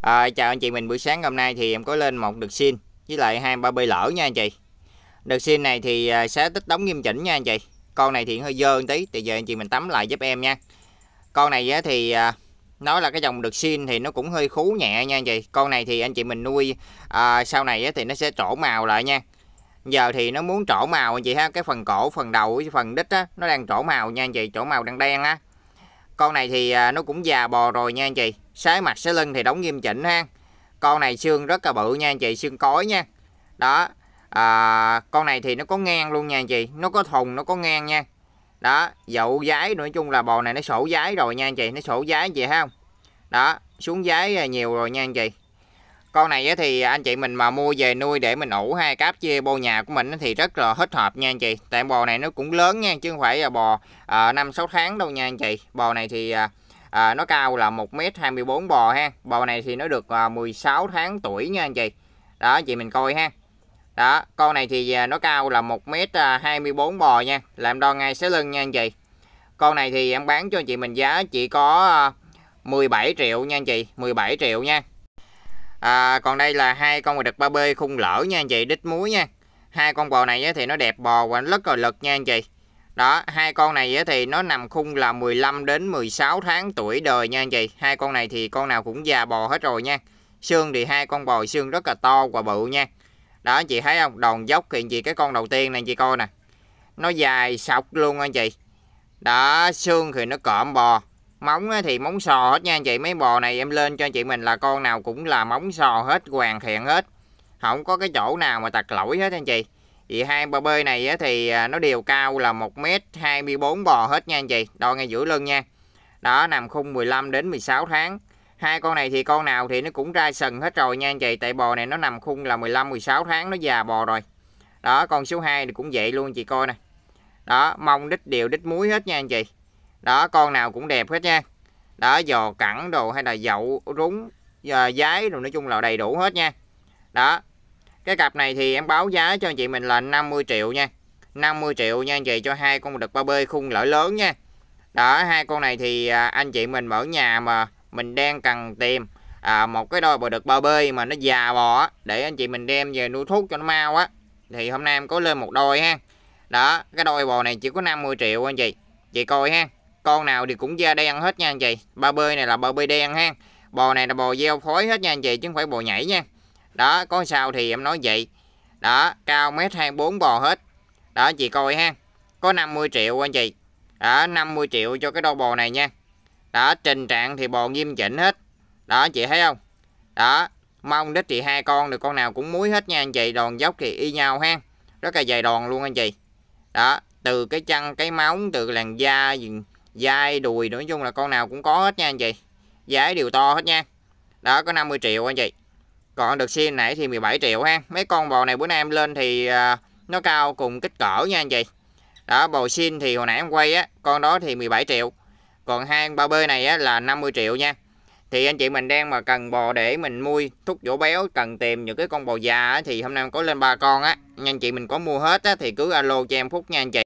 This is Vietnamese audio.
À, chào anh chị mình buổi sáng hôm nay thì em có lên một đực xin với lại hai ba bơi lỡ nha anh chị đực xin này thì sẽ à, tích đóng nghiêm chỉnh nha anh chị con này thì hơi dơ một tí thì giờ anh chị mình tắm lại giúp em nha con này thì à, nó là cái dòng đực xin thì nó cũng hơi khú nhẹ nha anh chị con này thì anh chị mình nuôi à, sau này thì nó sẽ trổ màu lại nha giờ thì nó muốn trổ màu anh chị ha cái phần cổ phần đầu phần đít á nó đang trổ màu nha anh chị trổ màu đang đen á con này thì à, nó cũng già bò rồi nha anh chị sái mặt sái lưng thì đóng nghiêm chỉnh ha con này xương rất là bự nha anh chị xương cối nha đó à, con này thì nó có ngang luôn nha anh chị nó có thùng nó có ngang nha đó dậu giái nói chung là bò này nó sổ giái rồi nha anh chị nó sổ giái vậy không đó xuống giái à, nhiều rồi nha anh chị con này thì anh chị mình mà mua về nuôi để mình ủ hai cáp chia bô nhà của mình thì rất là hết hợp nha anh chị tại bò này nó cũng lớn nha chứ không phải là bò à, năm à, sáu tháng đâu nha anh chị bò này thì à, à, nó cao là 1m24 bò ha bò này thì nó được à, 16 tháng tuổi nha anh chị đó chị mình coi ha đó con này thì à, nó cao là 1m24 à, bò nha làm đo ngay xé lưng nha anh chị con này thì em bán cho chị mình giá chỉ có 17 à, triệu nha anh chị 17 triệu nha à, còn đây là hai con bò đực 3B khung lỡ nha anh chị đít muối nha hai con bò này thì nó đẹp bò và nó rất là lực nha anh chị đó hai con này thì nó nằm khung là 15 đến 16 tháng tuổi đời nha anh chị hai con này thì con nào cũng già bò hết rồi nha xương thì hai con bò xương rất là to và bự nha đó anh chị thấy không đòn dốc thì anh chị cái con đầu tiên này anh chị coi nè nó dài sọc luôn anh chị đó xương thì nó cộm bò móng thì móng sò hết nha anh chị mấy bò này em lên cho chị mình là con nào cũng là móng sò hết hoàn thiện hết không có cái chỗ nào mà tặc lỗi hết anh chị vì hai bờ bơi này thì à, nó đều cao là 1m24 bò hết nha anh chị. Đo ngay giữa lưng nha. Đó nằm khung 15 đến 16 tháng. Hai con này thì con nào thì nó cũng ra sần hết rồi nha anh chị. Tại bò này nó nằm khung là 15 16 tháng nó già bò rồi. Đó con số 2 thì cũng vậy luôn chị coi nè. Đó mông đít đều đít muối hết nha anh chị. Đó con nào cũng đẹp hết nha. Đó giò cẳng đồ hay là dậu rúng à, giái rồi nói chung là đầy đủ hết nha. Đó cái cặp này thì em báo giá cho anh chị mình là 50 triệu nha 50 triệu nha anh chị cho hai con đực ba bê khung lỡ lớn nha đó hai con này thì à, anh chị mình mở nhà mà mình đang cần tìm à, một cái đôi bò đực ba bê mà nó già bò để anh chị mình đem về nuôi thuốc cho nó mau á thì hôm nay em có lên một đôi ha đó cái đôi bò này chỉ có 50 triệu anh chị chị coi ha con nào thì cũng da đen hết nha anh chị ba bê này là ba bê đen ha bò này là bò gieo phối hết nha anh chị chứ không phải bò nhảy nha đó có sao thì em nói vậy đó cao mét 24 bò hết đó chị coi ha có 50 triệu anh chị đó 50 triệu cho cái đôi bò này nha đó trình trạng thì bò nghiêm chỉnh hết đó chị thấy không đó mong đích chị hai con được con nào cũng muối hết nha anh chị đòn dốc thì y nhau ha rất là dài đòn luôn anh chị đó từ cái chân cái móng từ làn da dai đùi nói chung là con nào cũng có hết nha anh chị giá đều to hết nha đó có 50 triệu anh chị còn được xin nãy thì 17 triệu ha mấy con bò này bữa nay em lên thì à, nó cao cùng kích cỡ nha anh chị đó bò xin thì hồi nãy em quay á con đó thì 17 triệu còn hai ba bê này á là 50 triệu nha thì anh chị mình đang mà cần bò để mình mui thúc vỗ béo cần tìm những cái con bò già á, thì hôm nay em có lên ba con á anh chị mình có mua hết á thì cứ alo cho em phút nha anh chị